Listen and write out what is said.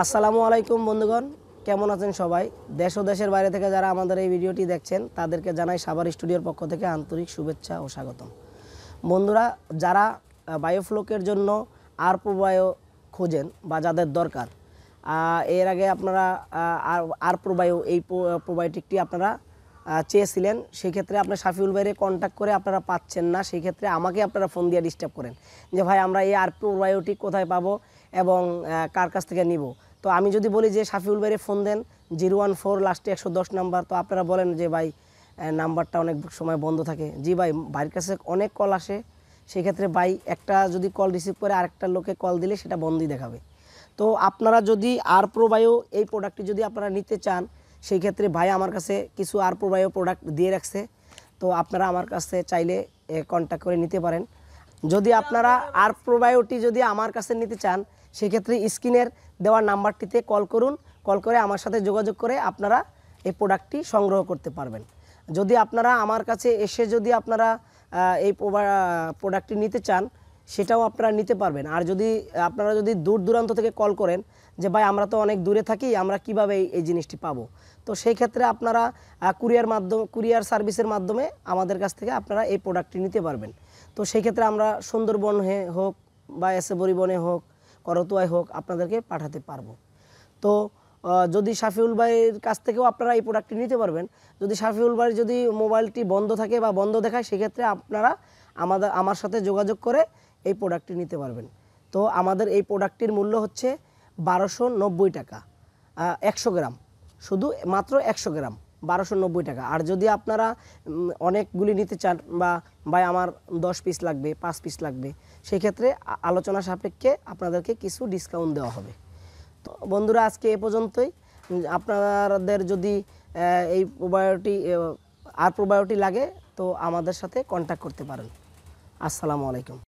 আসসালামু আলাইকুম বন্ধুগণ কেমন আছেন সবাই দেশ ও দেশের বাইরে থেকে যারা আমাদের এই ভিডিওটি দেখছেন তাদেরকে জানাই সাবার স্টুডিওর পক্ষ থেকে আন্তরিক শুভেচ্ছা ও স্বাগতম বন্ধুরা যারা বায়োফ্লোকের জন্য আর প্রবায়ো খোঁজেন বা যাদের দরকার এর আগে আপনারা আর প্রবায়ো এই প্রোবায়োটিকটি আপনারা চেয়েছিলেন সেক্ষেত্রে আপনার শাফিউল ভাইরে কন্ট্যাক্ট করে আপনারা পাচ্ছেন না সেক্ষেত্রে আমাকে আপনারা ফোন দিয়ে ডিস্টার্ব করেন যে ভাই আমরা এই আর প্রোবায়োটিক কোথায় পাবো এবং কার কাছ থেকে নিব তো আমি যদি বলি যে শাফিউল ভাইরে ফোন দেন জিরো ওয়ান ফোর লাস্টে একশো দশ নাম্বার তো আপনারা বলেন যে ভাই নাম্বারটা অনেক সময় বন্ধ থাকে জি ভাই ভাইয়ের কাছে অনেক কল আসে সেক্ষেত্রে ভাই একটা যদি কল রিসিভ করে আরেকটা লোকে কল দিলে সেটা বন্ধই দেখাবে তো আপনারা যদি আর প্রোবায়ো এই প্রোডাক্টটি যদি আপনারা নিতে চান সেই ক্ষেত্রে ভাই আমার কাছে কিছু আর প্রবাহ প্রোডাক্ট দিয়ে রাখছে তো আপনারা আমার কাছে চাইলে কন্ট্যাক্ট করে নিতে পারেন যদি আপনারা আর প্রবায়োটি যদি আমার কাছে নিতে চান সেক্ষেত্রে স্ক্রিনের দেওয়া নাম্বারটিতে কল করুন কল করে আমার সাথে যোগাযোগ করে আপনারা এই প্রোডাক্টটি সংগ্রহ করতে পারবেন যদি আপনারা আমার কাছে এসে যদি আপনারা এই প্রোডাক্টটি নিতে চান সেটাও আপনারা নিতে পারবেন আর যদি আপনারা যদি দূর দূরান্ত থেকে কল করেন যে ভাই আমরা তো অনেক দূরে থাকি আমরা কিভাবে এই জিনিসটি পাবো তো সেই ক্ষেত্রে আপনারা কুরিয়ার মাধ্যম কুরিয়ার সার্ভিসের মাধ্যমে আমাদের কাছ থেকে আপনারা এই প্রোডাক্টটি নিতে পারবেন তো সেই ক্ষেত্রে আমরা সুন্দরবন হোক বা এসে পরিবহনে হোক করতোয়ায় হোক আপনাদেরকে পাঠাতে পারবো তো যদি শাফিউল ভাইয়ের কাছ থেকেও আপনারা এই প্রোডাক্টটি নিতে পারবেন যদি শাফিউল ভাই যদি মোবাইলটি বন্ধ থাকে বা বন্ধ দেখায় সেক্ষেত্রে আপনারা আমাদের আমার সাথে যোগাযোগ করে এই প্রোডাক্টটি নিতে পারবেন তো আমাদের এই প্রোডাক্টটির মূল্য হচ্ছে বারোশো নব্বই টাকা একশো গ্রাম শুধু মাত্র একশো গ্রাম বারোশো নব্বই টাকা আর যদি আপনারা অনেকগুলি নিতে চান বা ভাই আমার দশ পিস লাগবে পাঁচ পিস লাগবে সেক্ষেত্রে আলোচনা সাপেক্ষে আপনাদেরকে কিছু ডিসকাউন্ট দেওয়া হবে তো বন্ধুরা আজকে এ পর্যন্তই আপনাদের যদি এই প্রোবায়োটি আর প্রোবায়োটি লাগে তো আমাদের সাথে কন্ট্যাক্ট করতে পারেন আসসালামু আলাইকুম